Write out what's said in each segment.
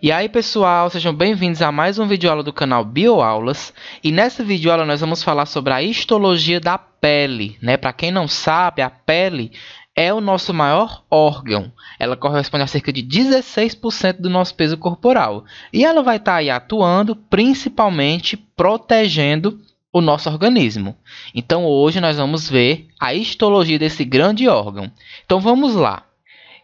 E aí pessoal, sejam bem-vindos a mais um vídeo aula do canal Bioaulas. E nessa aula nós vamos falar sobre a histologia da pele, né? Para quem não sabe, a pele é o nosso maior órgão. Ela corresponde a cerca de 16% do nosso peso corporal. E ela vai estar tá aí atuando principalmente protegendo o nosso organismo. Então hoje nós vamos ver a histologia desse grande órgão. Então vamos lá.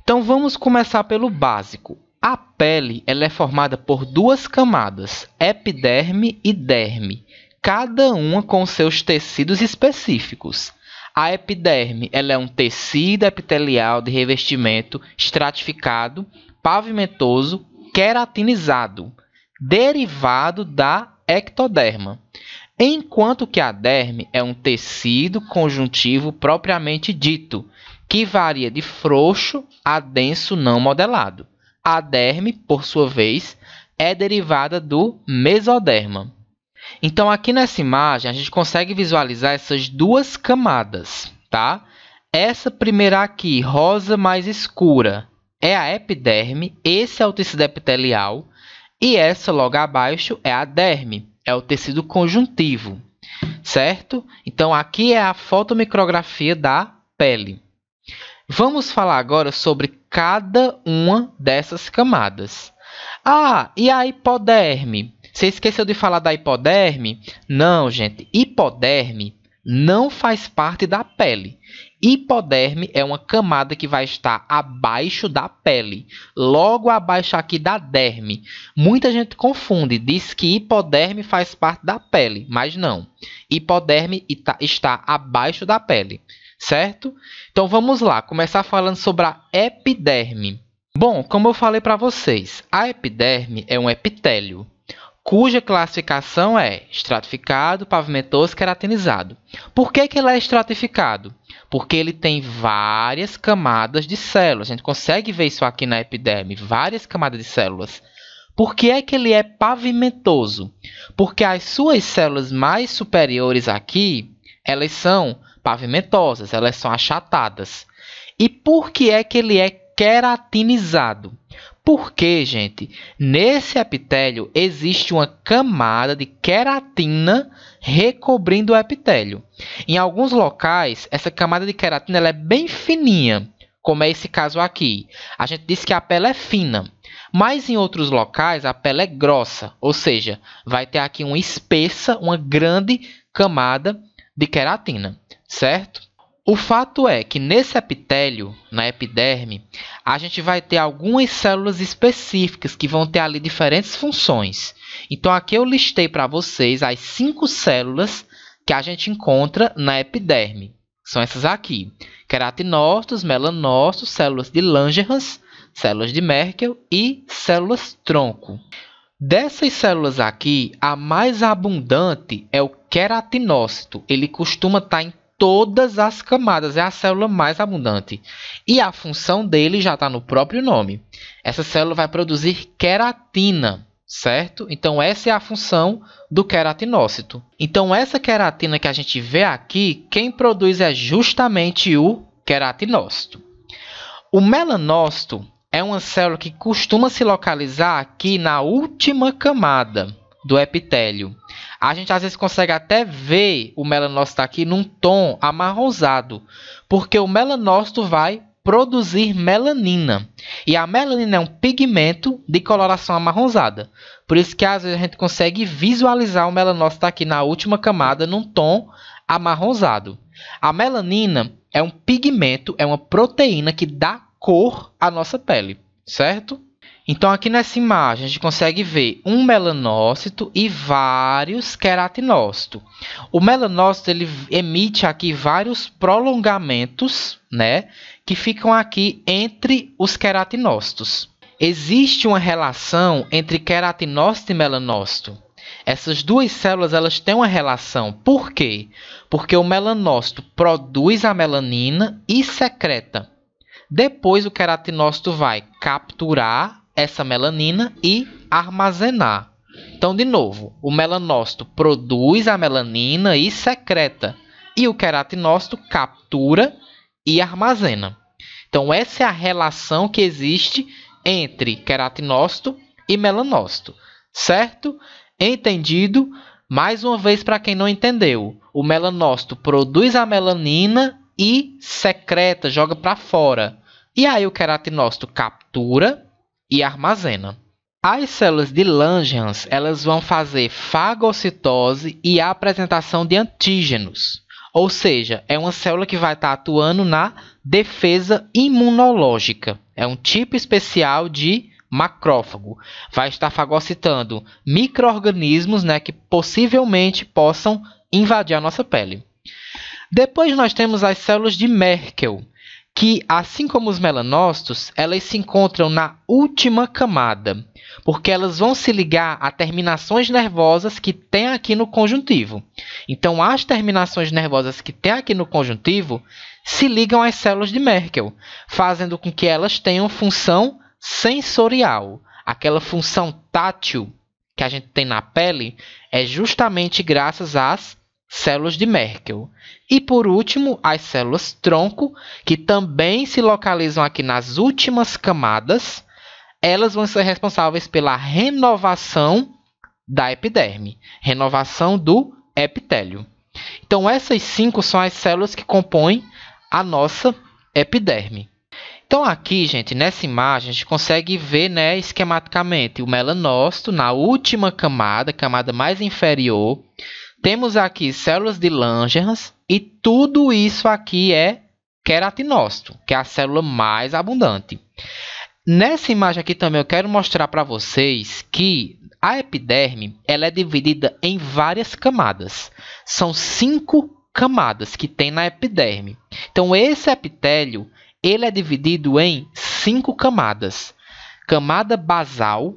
Então vamos começar pelo básico. A pele ela é formada por duas camadas, epiderme e derme, cada uma com seus tecidos específicos. A epiderme ela é um tecido epitelial de revestimento estratificado, pavimentoso, queratinizado, derivado da ectoderma, enquanto que a derme é um tecido conjuntivo propriamente dito, que varia de frouxo a denso não modelado. A derme, por sua vez, é derivada do mesoderma. Então, aqui nessa imagem, a gente consegue visualizar essas duas camadas, tá? Essa primeira aqui, rosa mais escura, é a epiderme, esse é o tecido epitelial, e essa logo abaixo é a derme, é o tecido conjuntivo, certo? Então, aqui é a fotomicrografia da pele. Vamos falar agora sobre cada uma dessas camadas. Ah, e a hipoderme? Você esqueceu de falar da hipoderme? Não, gente. Hipoderme não faz parte da pele. Hipoderme é uma camada que vai estar abaixo da pele, logo abaixo aqui da derme. Muita gente confunde, diz que hipoderme faz parte da pele, mas não. Hipoderme está abaixo da pele certo? Então vamos lá, começar falando sobre a epiderme. Bom, como eu falei para vocês, a epiderme é um epitélio, cuja classificação é estratificado, pavimentoso, queratinizado. Por que, que ele é estratificado? Porque ele tem várias camadas de células. A gente consegue ver isso aqui na epiderme, várias camadas de células. Por que é que ele é pavimentoso? Porque as suas células mais superiores aqui, elas são pavimentosas, elas são achatadas. E por que é que ele é queratinizado? Porque, gente, nesse epitélio existe uma camada de queratina recobrindo o epitélio. Em alguns locais, essa camada de queratina é bem fininha, como é esse caso aqui. A gente disse que a pele é fina, mas em outros locais a pele é grossa, ou seja, vai ter aqui uma espessa, uma grande camada de queratina certo? O fato é que nesse epitélio, na epiderme, a gente vai ter algumas células específicas que vão ter ali diferentes funções. Então aqui eu listei para vocês as cinco células que a gente encontra na epiderme. São essas aqui: queratinócitos, melanócitos, células de Langerhans, células de Merkel e células tronco. Dessas células aqui, a mais abundante é o queratinócito. Ele costuma estar tá em todas as camadas, é a célula mais abundante. E a função dele já está no próprio nome. Essa célula vai produzir queratina, certo? Então, essa é a função do queratinócito. Então, essa queratina que a gente vê aqui, quem produz é justamente o queratinócito. O melanócito é uma célula que costuma se localizar aqui na última camada do epitélio a gente às vezes consegue até ver o melanócito aqui num tom amarronzado, porque o melanócito vai produzir melanina. E a melanina é um pigmento de coloração amarronzada. Por isso que às vezes a gente consegue visualizar o melanócito aqui na última camada num tom amarronzado. A melanina é um pigmento, é uma proteína que dá cor à nossa pele, certo? Então, aqui nessa imagem, a gente consegue ver um melanócito e vários queratinócitos. O melanócito ele emite aqui vários prolongamentos, né, que ficam aqui entre os queratinócitos. Existe uma relação entre queratinócito e melanócito. Essas duas células elas têm uma relação. Por quê? Porque o melanócito produz a melanina e secreta. Depois o queratinócito vai capturar essa melanina e armazenar. Então, de novo, o melanócito produz a melanina e secreta, e o queratinócito captura e armazena. Então, essa é a relação que existe entre queratinócito e melanócito, certo? Entendido? Mais uma vez, para quem não entendeu, o melanócito produz a melanina e secreta, joga para fora. E aí o queratinócito captura e armazena. As células de Langerhans elas vão fazer fagocitose e a apresentação de antígenos, ou seja, é uma célula que vai estar atuando na defesa imunológica. É um tipo especial de macrófago. Vai estar fagocitando microorganismos, né, que possivelmente possam invadir a nossa pele. Depois nós temos as células de Merkel, que, assim como os melanócitos, elas se encontram na última camada, porque elas vão se ligar a terminações nervosas que tem aqui no conjuntivo. Então, as terminações nervosas que tem aqui no conjuntivo se ligam às células de Merkel, fazendo com que elas tenham função sensorial. Aquela função tátil que a gente tem na pele é justamente graças às células de Merkel. E por último, as células tronco, que também se localizam aqui nas últimas camadas, elas vão ser responsáveis pela renovação da epiderme, renovação do epitélio. Então, essas cinco são as células que compõem a nossa epiderme. Então, aqui, gente, nessa imagem, a gente consegue ver né, esquematicamente o melanócito na última camada, camada mais inferior. Temos aqui células de Langerhans e tudo isso aqui é queratinócito, que é a célula mais abundante. Nessa imagem aqui também eu quero mostrar para vocês que a epiderme ela é dividida em várias camadas. São cinco camadas que tem na epiderme. Então esse epitélio ele é dividido em cinco camadas: camada basal,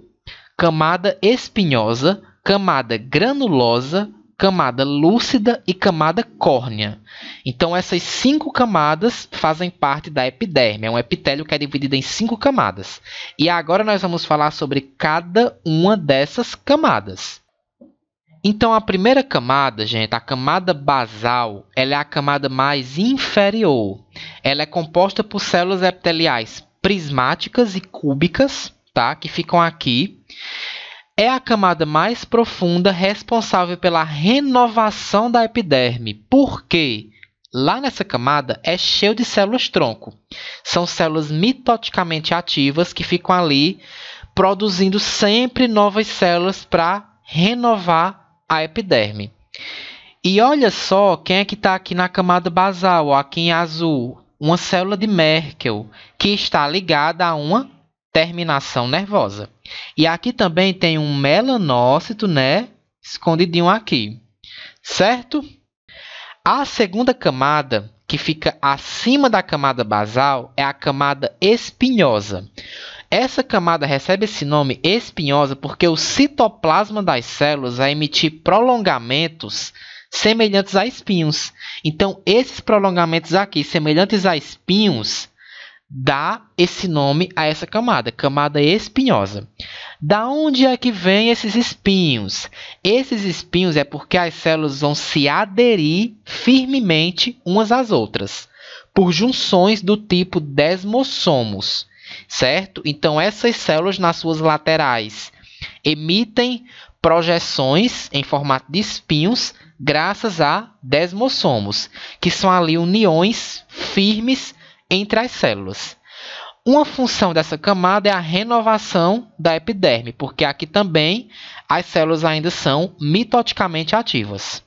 camada espinhosa, camada granulosa, camada lúcida e camada córnea. Então, essas cinco camadas fazem parte da epiderme. É um epitélio que é dividido em cinco camadas. E agora nós vamos falar sobre cada uma dessas camadas. Então, a primeira camada, gente, a camada basal, ela é a camada mais inferior. Ela é composta por células epiteliais prismáticas e cúbicas, tá? Que ficam aqui é a camada mais profunda responsável pela renovação da epiderme. Por quê? Lá nessa camada é cheio de células tronco. São células mitoticamente ativas que ficam ali produzindo sempre novas células para renovar a epiderme. E olha só quem é que está aqui na camada basal, ó, aqui em azul. Uma célula de Merkel que está ligada a uma terminação nervosa. E aqui também tem um melanócito, né? Escondidinho aqui, certo? A segunda camada, que fica acima da camada basal, é a camada espinhosa. Essa camada recebe esse nome espinhosa porque o citoplasma das células vai emitir prolongamentos semelhantes a espinhos. Então, esses prolongamentos aqui, semelhantes a espinhos, dá esse nome a essa camada, camada espinhosa. Da onde é que vem esses espinhos? Esses espinhos é porque as células vão se aderir firmemente umas às outras, por junções do tipo desmossomos, certo? Então essas células nas suas laterais emitem projeções em formato de espinhos graças a desmossomos, que são ali uniões firmes entre as células. Uma função dessa camada é a renovação da epiderme, porque aqui também as células ainda são mitoticamente ativas.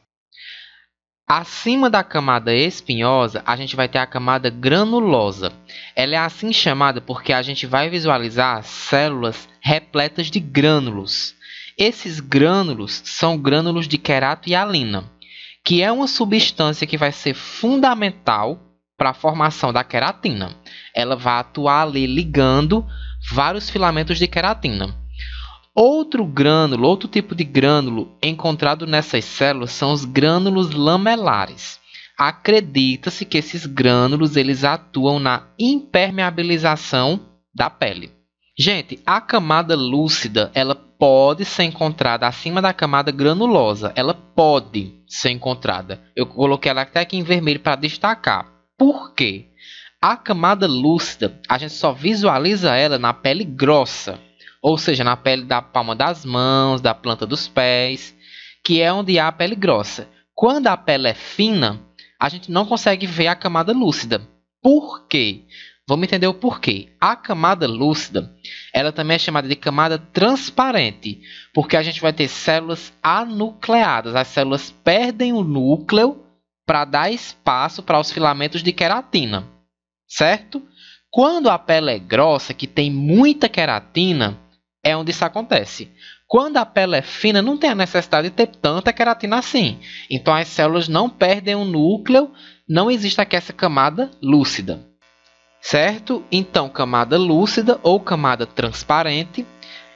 Acima da camada espinhosa, a gente vai ter a camada granulosa. Ela é assim chamada porque a gente vai visualizar células repletas de grânulos. Esses grânulos são grânulos de querato e alina, que é uma substância que vai ser fundamental para a formação da queratina. Ela vai atuar ali ligando vários filamentos de queratina. Outro grânulo, outro tipo de grânulo encontrado nessas células são os grânulos lamelares. Acredita-se que esses grânulos eles atuam na impermeabilização da pele. Gente, a camada lúcida, ela pode ser encontrada acima da camada granulosa. Ela pode ser encontrada. Eu coloquei ela até aqui em vermelho para destacar. Por quê? A camada lúcida, a gente só visualiza ela na pele grossa, ou seja, na pele da palma das mãos, da planta dos pés, que é onde há a pele grossa. Quando a pele é fina, a gente não consegue ver a camada lúcida. Por quê? Vamos entender o porquê. A camada lúcida, ela também é chamada de camada transparente, porque a gente vai ter células anucleadas. As células perdem o núcleo para dar espaço para os filamentos de queratina, certo? Quando a pele é grossa, que tem muita queratina, é onde isso acontece. Quando a pele é fina, não tem a necessidade de ter tanta queratina assim. Então as células não perdem o núcleo, não existe aqui essa camada lúcida. Certo? Então, camada lúcida ou camada transparente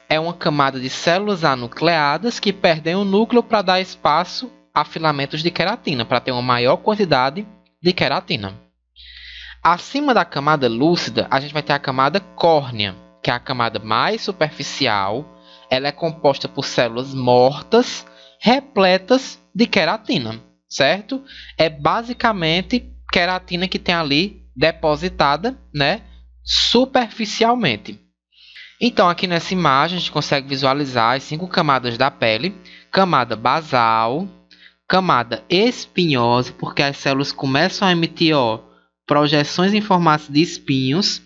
é uma camada de células anucleadas que perdem o núcleo para dar espaço a filamentos de queratina para ter uma maior quantidade de queratina. Acima da camada lúcida, a gente vai ter a camada córnea, que é a camada mais superficial. Ela é composta por células mortas repletas de queratina, certo? É basicamente queratina que tem ali depositada, né, superficialmente. Então, aqui nessa imagem, a gente consegue visualizar as cinco camadas da pele: camada basal, Camada espinhosa, porque as células começam a emitir ó, projeções em formato de espinhos.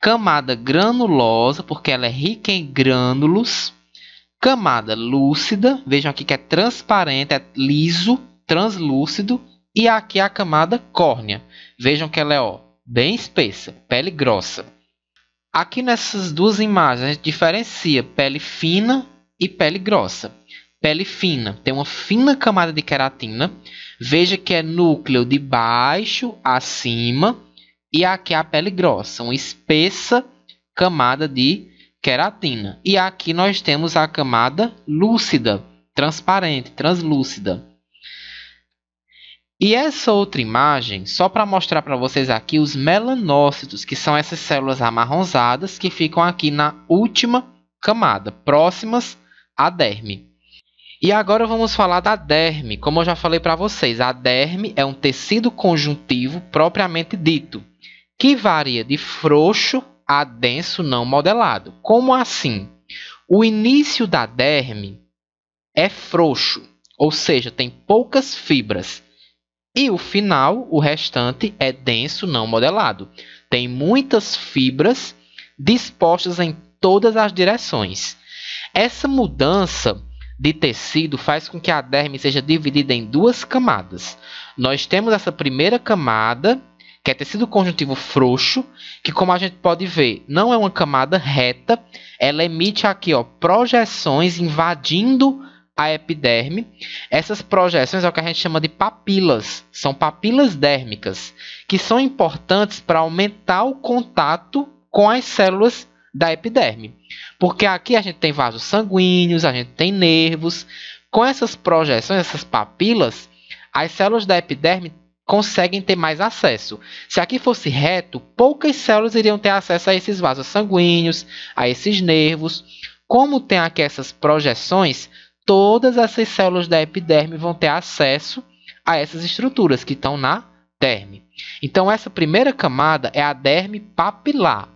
Camada granulosa, porque ela é rica em grânulos. Camada lúcida, vejam aqui que é transparente, é liso, translúcido. E aqui é a camada córnea, vejam que ela é ó, bem espessa, pele grossa. Aqui nessas duas imagens a gente diferencia pele fina e pele grossa pele fina, tem uma fina camada de queratina. Veja que é núcleo de baixo acima e aqui é a pele grossa, uma espessa camada de queratina. E aqui nós temos a camada lúcida, transparente, translúcida. E essa outra imagem, só para mostrar para vocês aqui os melanócitos, que são essas células amarronzadas que ficam aqui na última camada, próximas à derme. E agora vamos falar da derme. Como eu já falei para vocês, a derme é um tecido conjuntivo propriamente dito, que varia de frouxo a denso não modelado. Como assim? O início da derme é frouxo, ou seja, tem poucas fibras. E o final, o restante, é denso não modelado. Tem muitas fibras dispostas em todas as direções. Essa mudança de tecido faz com que a derme seja dividida em duas camadas. Nós temos essa primeira camada, que é tecido conjuntivo frouxo, que como a gente pode ver, não é uma camada reta, ela emite aqui ó, projeções invadindo a epiderme. Essas projeções é o que a gente chama de papilas, são papilas dérmicas, que são importantes para aumentar o contato com as células da epiderme. Porque aqui a gente tem vasos sanguíneos, a gente tem nervos. Com essas projeções, essas papilas, as células da epiderme conseguem ter mais acesso. Se aqui fosse reto, poucas células iriam ter acesso a esses vasos sanguíneos, a esses nervos. Como tem aqui essas projeções, todas essas células da epiderme vão ter acesso a essas estruturas que estão na derme. Então, essa primeira camada é a derme papilar,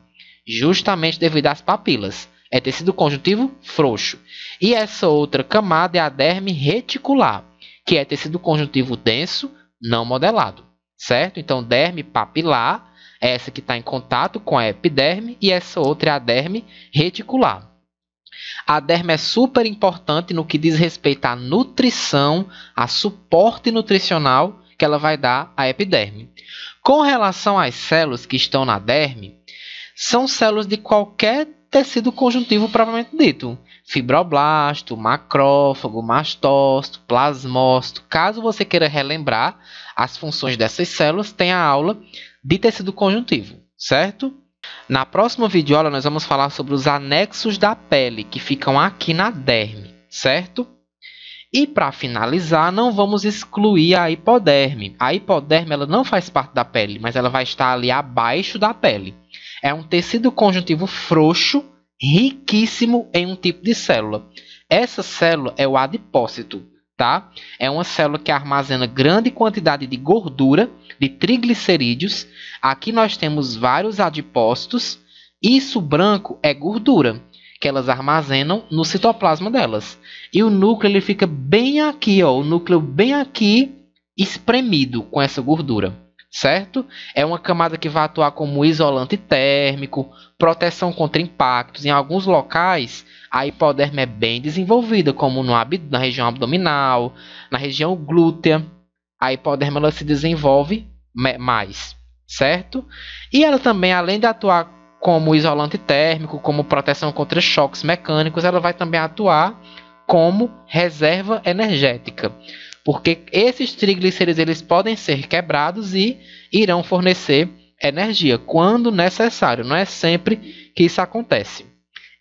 justamente devido às papilas é tecido conjuntivo frouxo. E essa outra camada é a derme reticular, que é tecido conjuntivo denso, não modelado, certo? Então, derme papilar é essa que está em contato com a epiderme e essa outra é a derme reticular. A derme é super importante no que diz respeito à nutrição, a suporte nutricional que ela vai dar à epiderme. Com relação às células que estão na derme, são células de qualquer tecido conjuntivo propriamente dito. Fibroblasto, macrófago, mastócito, plasmócito. Caso você queira relembrar as funções dessas células, tem a aula de tecido conjuntivo, certo? Na próxima videoaula nós vamos falar sobre os anexos da pele, que ficam aqui na derme, certo? E para finalizar, não vamos excluir a hipoderme. A hipoderme ela não faz parte da pele, mas ela vai estar ali abaixo da pele. É um tecido conjuntivo frouxo, riquíssimo em um tipo de célula. Essa célula é o adipócito, tá? É uma célula que armazena grande quantidade de gordura, de triglicerídeos. Aqui nós temos vários adipócitos. Isso branco é gordura que elas armazenam no citoplasma delas. E o núcleo ele fica bem aqui, ó, o núcleo bem aqui espremido com essa gordura certo? É uma camada que vai atuar como isolante térmico, proteção contra impactos. Em alguns locais, a hipoderma é bem desenvolvida, como no, na região abdominal, na região glútea. A hipoderma ela se desenvolve mais, certo? E ela também, além de atuar como isolante térmico, como proteção contra choques mecânicos, ela vai também atuar como reserva energética porque esses triglicéridos eles podem ser quebrados e irão fornecer energia quando necessário, não é sempre que isso acontece.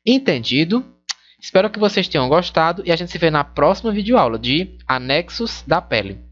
Entendido? Espero que vocês tenham gostado e a gente se vê na próxima videoaula de anexos da pele.